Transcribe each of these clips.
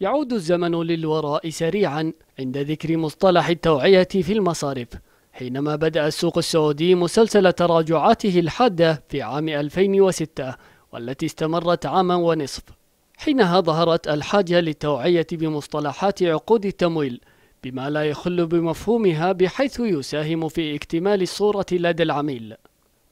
يعود الزمن للوراء سريعا عند ذكر مصطلح التوعية في المصارف حينما بدأ السوق السعودي مسلسل تراجعاته الحادة في عام 2006 والتي استمرت عاما ونصف حينها ظهرت الحاجة للتوعية بمصطلحات عقود التمويل بما لا يخل بمفهومها بحيث يساهم في اكتمال الصورة لدى العميل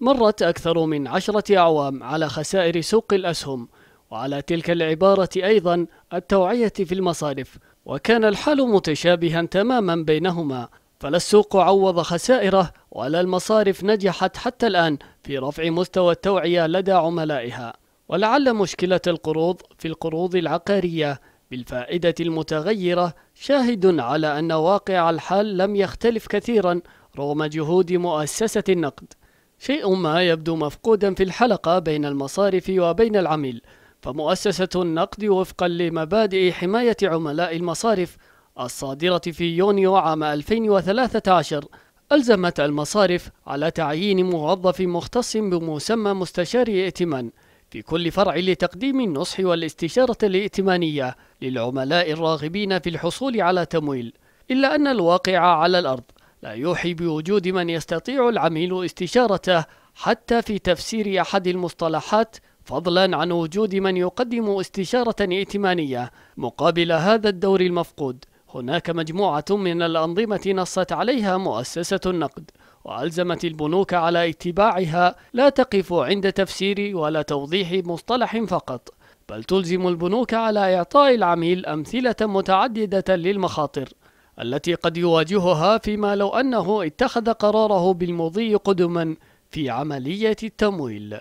مرت أكثر من عشرة أعوام على خسائر سوق الأسهم وعلى تلك العبارة أيضا التوعية في المصارف وكان الحال متشابها تماما بينهما فلا السوق عوض خسائره ولا المصارف نجحت حتى الآن في رفع مستوى التوعية لدى عملائها ولعل مشكلة القروض في القروض العقارية بالفائدة المتغيرة شاهد على أن واقع الحال لم يختلف كثيرا رغم جهود مؤسسة النقد شيء ما يبدو مفقودا في الحلقة بين المصارف وبين العميل فمؤسسة النقد وفقا لمبادئ حماية عملاء المصارف الصادرة في يونيو عام 2013 ألزمت المصارف على تعيين موظف مختص بمسمى مستشار ائتمان في كل فرع لتقديم النصح والاستشارة الائتمانية للعملاء الراغبين في الحصول على تمويل إلا أن الواقع على الأرض لا يوحي بوجود من يستطيع العميل استشارته حتى في تفسير أحد المصطلحات فضلا عن وجود من يقدم استشارة ائتمانية مقابل هذا الدور المفقود هناك مجموعة من الأنظمة نصت عليها مؤسسة النقد وألزمت البنوك على اتباعها لا تقف عند تفسير ولا توضيح مصطلح فقط بل تلزم البنوك على إعطاء العميل أمثلة متعددة للمخاطر التي قد يواجهها فيما لو أنه اتخذ قراره بالمضي قدما في عملية التمويل